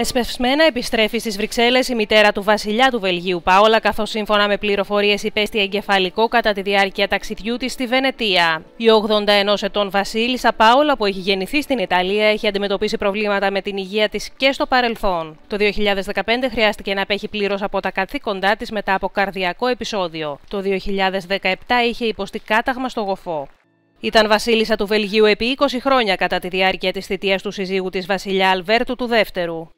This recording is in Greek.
Εσπευσμένα επιστρέφει στις Βρυξέλλες η μητέρα του βασιλιά του Βελγίου Παόλα, καθώς σύμφωνα με πληροφορίες υπέστη εγκεφαλικό κατά τη διάρκεια ταξιδιού της στη Βενετία. Η 81 ετών Βασίλισσα Πάολα, που έχει γεννηθεί στην Ιταλία, έχει αντιμετωπίσει προβλήματα με την υγεία της και στο παρελθόν. Το 2015 χρειάστηκε να απέχει πλήρως από τα καθήκοντά της μετά από καρδιακό επεισόδιο. Το 2017 είχε υποστεί κάταγμα στο γοφό. Ήταν βασίλισσα του Βελγίου επί 20 χρόνια κατά τη διάρκεια της θητείας του συζύγου της βασιλιά Αλβέρτου του Δεύτερου.